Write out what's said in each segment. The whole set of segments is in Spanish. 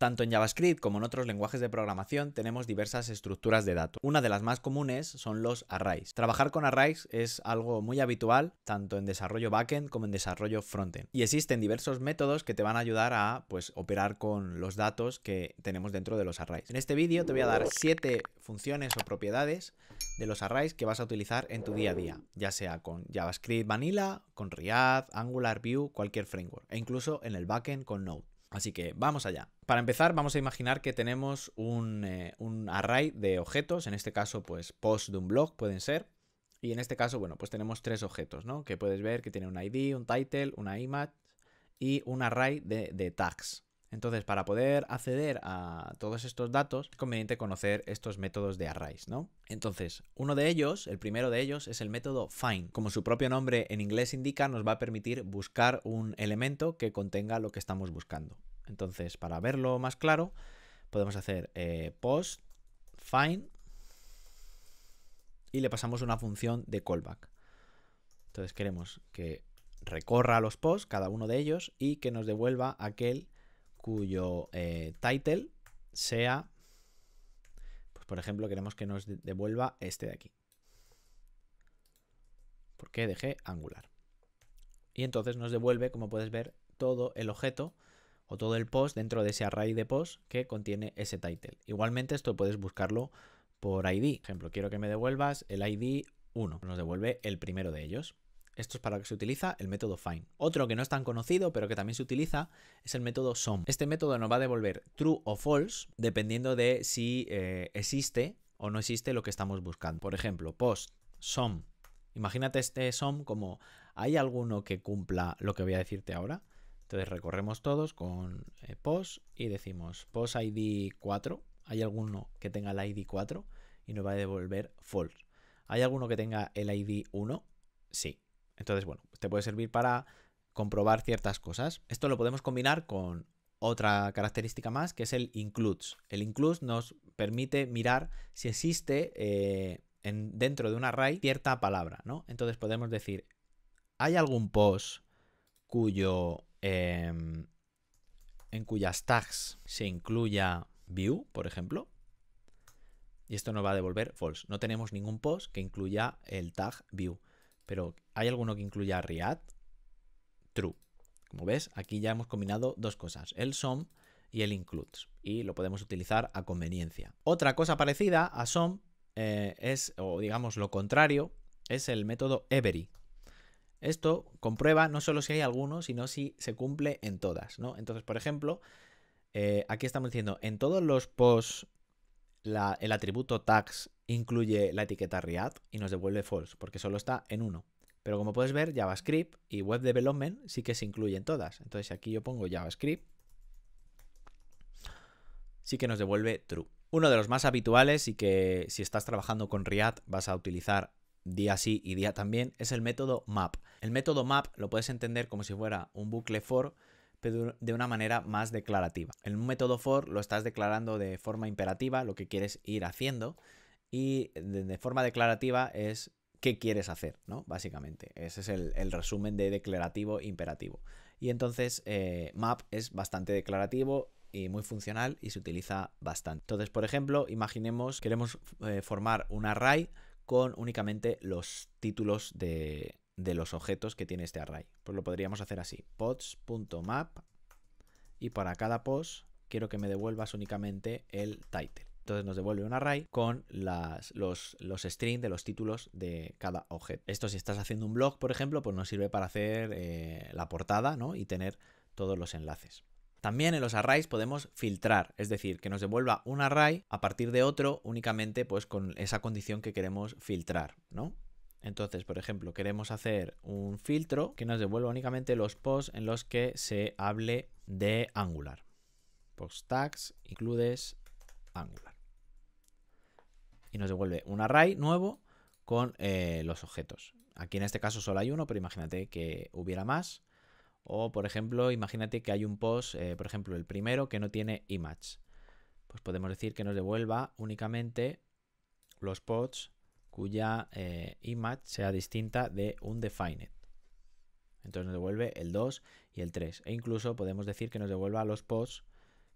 Tanto en JavaScript como en otros lenguajes de programación tenemos diversas estructuras de datos. Una de las más comunes son los arrays. Trabajar con arrays es algo muy habitual tanto en desarrollo backend como en desarrollo frontend. Y existen diversos métodos que te van a ayudar a pues, operar con los datos que tenemos dentro de los arrays. En este vídeo te voy a dar siete funciones o propiedades de los arrays que vas a utilizar en tu día a día, ya sea con JavaScript Vanilla, con React, Angular, Vue, cualquier framework, e incluso en el backend con Node. Así que vamos allá. Para empezar, vamos a imaginar que tenemos eh, un, array de objetos, en este caso, pues posts de un blog pueden ser. Y en este caso, bueno, pues tenemos tres objetos, ¿no? Que puedes ver que tiene un ID, un title, una image y un array de tags. Entonces, para poder acceder a todos estos datos, es conveniente conocer estos métodos de arrays, ¿no? Entonces, uno de ellos, el primero de ellos, es el método find. Como su propio nombre en inglés indica, nos va a permitir buscar un elemento que contenga lo que estamos buscando. Entonces, para verlo más claro, podemos hacer eh, post, find, y le pasamos una función de callback. Entonces queremos que recorra los posts, cada uno de ellos, y que nos devuelva aquel cuyo eh, title sea, pues por ejemplo, queremos que nos devuelva este de aquí. Porque dejé Angular. Y entonces nos devuelve, como puedes ver, todo el objeto o todo el post dentro de ese array de post que contiene ese title. Igualmente esto puedes buscarlo por ID. Por ejemplo, quiero que me devuelvas el ID 1. Nos devuelve el primero de ellos. Esto es para lo que se utiliza el método find. Otro que no es tan conocido, pero que también se utiliza, es el método sum. Este método nos va a devolver true o false dependiendo de si eh, existe o no existe lo que estamos buscando. Por ejemplo, post sum. Imagínate este sum como ¿hay alguno que cumpla lo que voy a decirte ahora? Entonces recorremos todos con eh, post y decimos post ID 4. ¿Hay alguno que tenga el ID 4? Y nos va a devolver false. ¿Hay alguno que tenga el ID 1? Sí. Entonces, bueno, te puede servir para comprobar ciertas cosas. Esto lo podemos combinar con otra característica más que es el includes. El includes nos permite mirar si existe eh, dentro de un array cierta palabra, ¿no? Entonces podemos decir, ¿hay algún post cuyo... Em, en cuyas tags se incluya view, por ejemplo? Y esto nos va a devolver false. No tenemos ningún post que incluya el tag view pero ¿hay alguno que incluya riad True. Como ves, aquí ya hemos combinado dos cosas, el SOM y el includes, y lo podemos utilizar a conveniencia. Otra cosa parecida a SOM eh, es, o digamos lo contrario, es el método Every. Esto comprueba no solo si hay alguno, sino si se cumple en todas, ¿no? Entonces, por ejemplo, eh, aquí estamos diciendo, en todos los posts el atributo tags incluye la etiqueta React y nos devuelve false, porque solo está en uno. Pero como puedes ver, JavaScript y Web Development sí que se incluyen todas. Entonces aquí yo pongo JavaScript, sí que nos devuelve true. Uno de los más habituales y que si estás trabajando con React vas a utilizar día sí y día también es el método map. El método map lo puedes entender como si fuera un bucle for pero de una manera más declarativa. El método for lo estás declarando de forma imperativa, lo que quieres ir haciendo, y de forma declarativa es qué quieres hacer, ¿no? Básicamente. Ese es el, resumen de declarativo imperativo. Y entonces eh, map es bastante declarativo y muy funcional y se utiliza bastante. Entonces, por ejemplo, imaginemos, queremos eh, formar un array con únicamente los títulos de, de los objetos que tiene este array. Pues lo podríamos hacer así, pods.map y para cada post quiero que me devuelvas únicamente el title. Entonces nos devuelve un array con los, strings de los títulos de cada objeto. Esto si estás haciendo un blog, por ejemplo, pues nos sirve para hacer eh, la portada ¿no? y tener todos los enlaces. También en los arrays podemos filtrar, es decir, que nos devuelva un array a partir de otro únicamente pues con esa condición que queremos filtrar, ¿no? Entonces, por ejemplo, queremos hacer un filtro que nos devuelva únicamente los posts en los que se hable de Angular. Post tags includes Angular. Y nos devuelve un array nuevo con eh, los objetos. Aquí en este caso solo hay uno, pero imagínate que hubiera más. O, por ejemplo, imagínate que hay un post, eh, por ejemplo, el primero que no tiene image. Pues podemos decir que nos devuelva únicamente los posts cuya eh, image sea distinta de un Entonces nos devuelve el 2 y el 3. E incluso podemos decir que nos devuelva los posts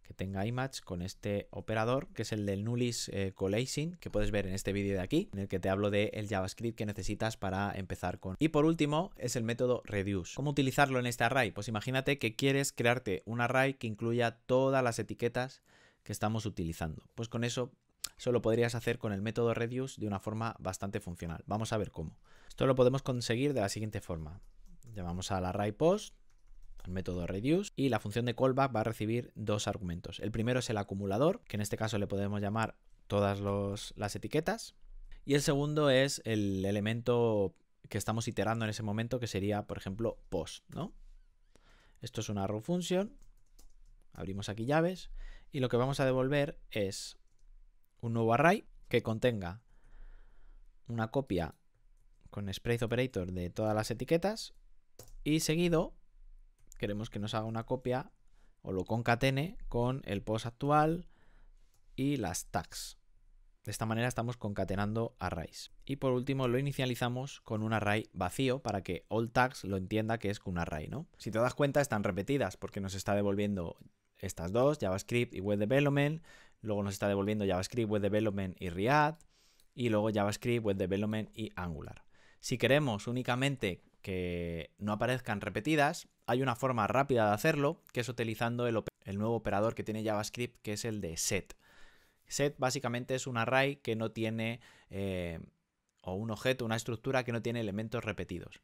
que tenga image con este operador, que es el del nullis eh, collation, que puedes ver en este vídeo de aquí, en el que te hablo del JavaScript que necesitas para empezar con. Y por último, es el método reduce. ¿Cómo utilizarlo en este array? Pues imagínate que quieres crearte un array que incluya todas las etiquetas que estamos utilizando. Pues con eso eso lo podrías hacer con el método reduce de una forma bastante funcional. Vamos a ver cómo. Esto lo podemos conseguir de la siguiente forma. Llamamos al array post, al método reduce, y la función de callback va a recibir dos argumentos. El primero es el acumulador, que en este caso le podemos llamar todas las etiquetas. Y el segundo es el elemento que estamos iterando en ese momento, que sería, por ejemplo, post, ¿no? Esto es una row function. Abrimos aquí llaves. Y lo que vamos a devolver es un nuevo array que contenga una copia con spread Operator de todas las etiquetas y seguido queremos que nos haga una copia o lo concatene con el post actual y las tags. De esta manera estamos concatenando arrays. Y por último lo inicializamos con un array vacío para que all tags lo entienda que es un array, ¿no? Si te das cuenta están repetidas porque nos está devolviendo estas dos, JavaScript y Web Development, Luego nos está devolviendo JavaScript, Web Development y React. Y luego JavaScript, Web Development y Angular. Si queremos únicamente que no aparezcan repetidas, hay una forma rápida de hacerlo, que es utilizando el, nuevo operador que tiene JavaScript, que es el de set. Set básicamente es un array que no tiene, eh, o un objeto, una estructura que no tiene elementos repetidos.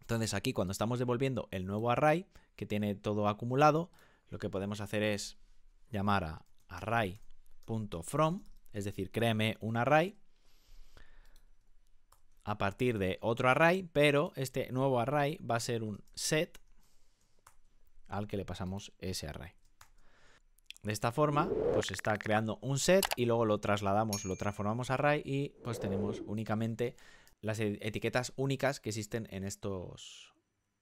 Entonces aquí cuando estamos devolviendo el nuevo array, que tiene todo acumulado, lo que podemos hacer es llamar a array.from, es decir, créeme un array a partir de otro array, pero este nuevo array va a ser un set al que le pasamos ese array. De esta forma, pues está creando un set y luego lo trasladamos, lo transformamos a array y pues tenemos únicamente las e-, etiquetas únicas que existen en estos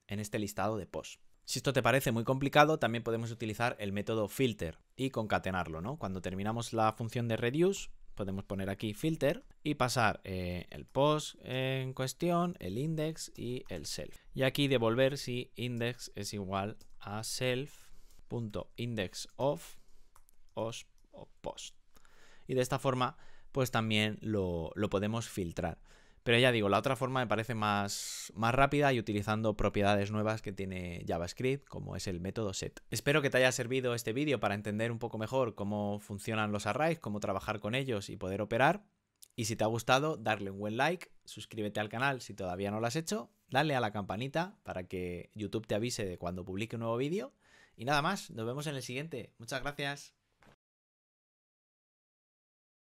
en este listado de post. Si esto te parece muy complicado, también podemos utilizar el método filter y concatenarlo, ¿no? Cuando terminamos la función de reduce, podemos poner aquí filter y pasar eh, el post en cuestión, el index y el self. Y aquí devolver si index es igual a self.indexOf o post. Y de esta forma, pues también lo, lo podemos filtrar. Pero ya digo, la otra forma me parece más, más rápida y utilizando propiedades nuevas que tiene JavaScript, como es el método set. Espero que te haya servido este vídeo para entender un poco mejor cómo funcionan los arrays, cómo trabajar con ellos y poder operar. Y si te ha gustado, darle un buen like, suscríbete al canal si todavía no lo has hecho, dale a la campanita para que YouTube te avise de cuando publique un nuevo vídeo. Y nada más, nos vemos en el siguiente. Muchas gracias.